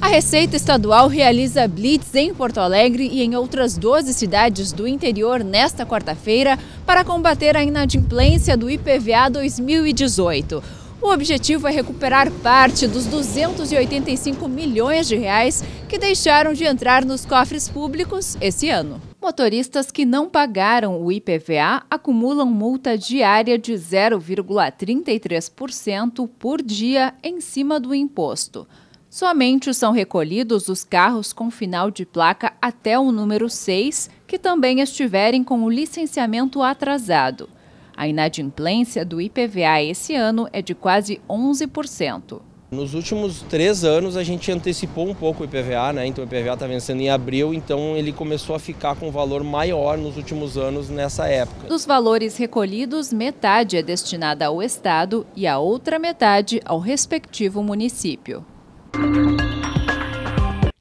A Receita Estadual realiza blitz em Porto Alegre e em outras 12 cidades do interior nesta quarta-feira para combater a inadimplência do IPVA 2018. O objetivo é recuperar parte dos 285 milhões de reais que deixaram de entrar nos cofres públicos esse ano. Motoristas que não pagaram o IPVA acumulam multa diária de 0,33% por dia em cima do imposto. Somente são recolhidos os carros com final de placa até o número 6, que também estiverem com o licenciamento atrasado. A inadimplência do IPVA esse ano é de quase 11%. Nos últimos três anos a gente antecipou um pouco o IPVA, né? Então o IPVA está vencendo em abril, então ele começou a ficar com um valor maior nos últimos anos nessa época. Dos valores recolhidos, metade é destinada ao Estado e a outra metade ao respectivo município.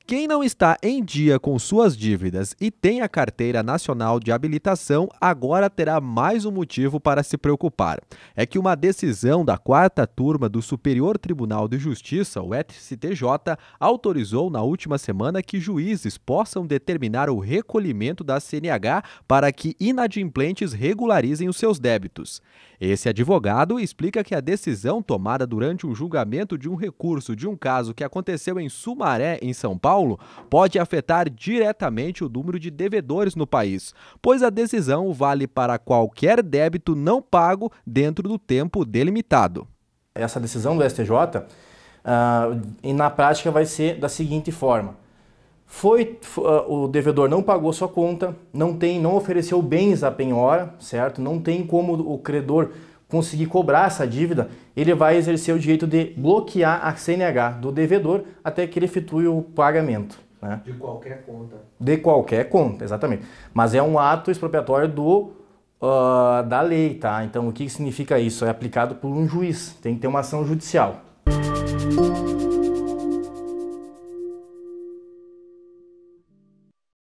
Quem não está em dia com suas dívidas e tem a Carteira Nacional de Habilitação agora terá mais um motivo para se preocupar. É que uma decisão da quarta turma do Superior Tribunal de Justiça, o STJ, autorizou na última semana que juízes possam determinar o recolhimento da CNH para que inadimplentes regularizem os seus débitos. Esse advogado explica que a decisão tomada durante o julgamento de um recurso de um caso que aconteceu em Sumaré, em São Paulo, Paulo pode afetar diretamente o número de devedores no país, pois a decisão vale para qualquer débito não pago dentro do tempo delimitado. Essa decisão do STJ, uh, ah, na prática, vai ser da seguinte forma foi ah, o devedor não pagou sua conta, não tem, não ofereceu bens à penhora, certo? Não tem como o credor conseguir cobrar essa dívida, ele vai exercer o direito de bloquear a CNH do devedor até que ele efetue o pagamento. Né? De qualquer conta. De qualquer conta, exatamente. Mas é um ato expropriatório do, uh, da lei, tá? Então o que significa isso? É aplicado por um juiz, tem que ter uma ação judicial. Música